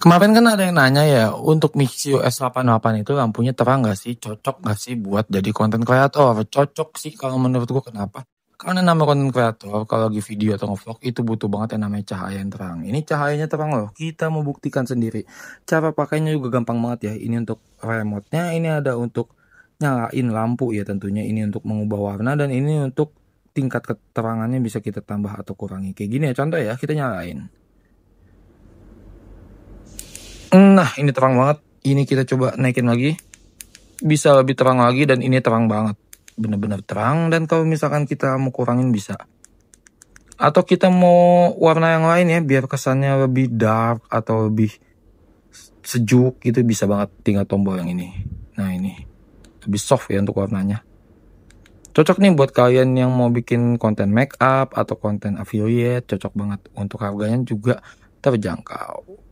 Kemarin kan ada yang nanya ya, untuk Mixio S88 itu lampunya terang gak sih? Cocok gak sih buat jadi konten kreator? Oh, cocok sih kalau menurut gua kenapa? Karena nama konten kreator, kalau lagi video atau nge-vlog itu butuh banget yang namanya cahaya yang terang. Ini cahayanya terang loh, kita mau buktikan sendiri. Cara pakainya juga gampang banget ya. Ini untuk remote-nya, ini ada untuk nyalain lampu ya tentunya. Ini untuk mengubah warna dan ini untuk tingkat keterangannya bisa kita tambah atau kurangi. Kayak gini ya, contoh ya, kita nyalain. Nah, ini terang banget. Ini kita coba naikin lagi. Bisa lebih terang lagi dan ini terang banget. Bener-bener terang dan kalau misalkan kita mau kurangin bisa. Atau kita mau warna yang lain ya biar kesannya lebih dark atau lebih sejuk gitu bisa banget tinggal tombol yang ini. Nah ini lebih soft ya untuk warnanya. Cocok nih buat kalian yang mau bikin konten make up atau konten affiliate, cocok banget. Untuk harganya juga terjangkau.